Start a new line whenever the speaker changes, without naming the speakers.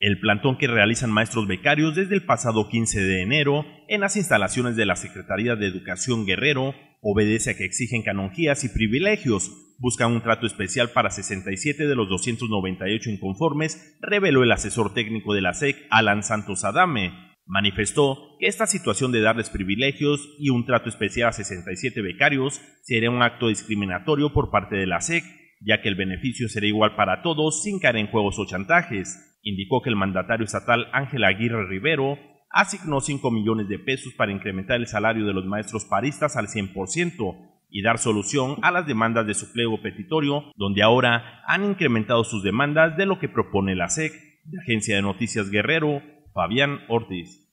el plantón que realizan maestros becarios desde el pasado 15 de enero en las instalaciones de la Secretaría de Educación Guerrero obedece a que exigen canonjías y privilegios, buscan un trato especial para 67 de los 298 inconformes, reveló el asesor técnico de la SEC, Alan Santos Adame. Manifestó que esta situación de darles privilegios y un trato especial a 67 becarios sería un acto discriminatorio por parte de la SEC, ya que el beneficio será igual para todos sin caer en juegos o chantajes. Indicó que el mandatario estatal Ángel Aguirre Rivero asignó 5 millones de pesos para incrementar el salario de los maestros paristas al 100% y dar solución a las demandas de su pliego petitorio, donde ahora han incrementado sus demandas de lo que propone la SEC. De Agencia de Noticias Guerrero, Fabián Ortiz.